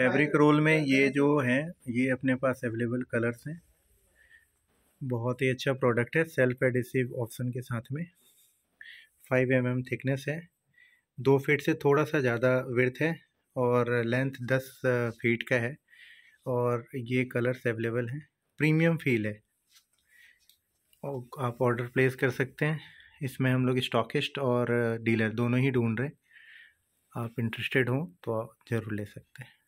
fabric roll में ये जो है ये अपने पास अवेलेबल कलर्स हैं बहुत ही अच्छा प्रोडक्ट है सेल्फ एडिसिव ऑप्शन के साथ में फाइव एम mm थिकनेस है दो फीट से थोड़ा सा ज़्यादा विर्थ है और लेंथ दस फीट का है और ये कलर्स अवेलेबल हैं प्रीमियम फील है और आप ऑर्डर प्लेस कर सकते हैं इसमें हम लोग स्टॉकिस्ट और डीलर दोनों ही ढूंढ रहे हैं आप इंटरेस्टेड हो तो ज़रूर ले सकते हैं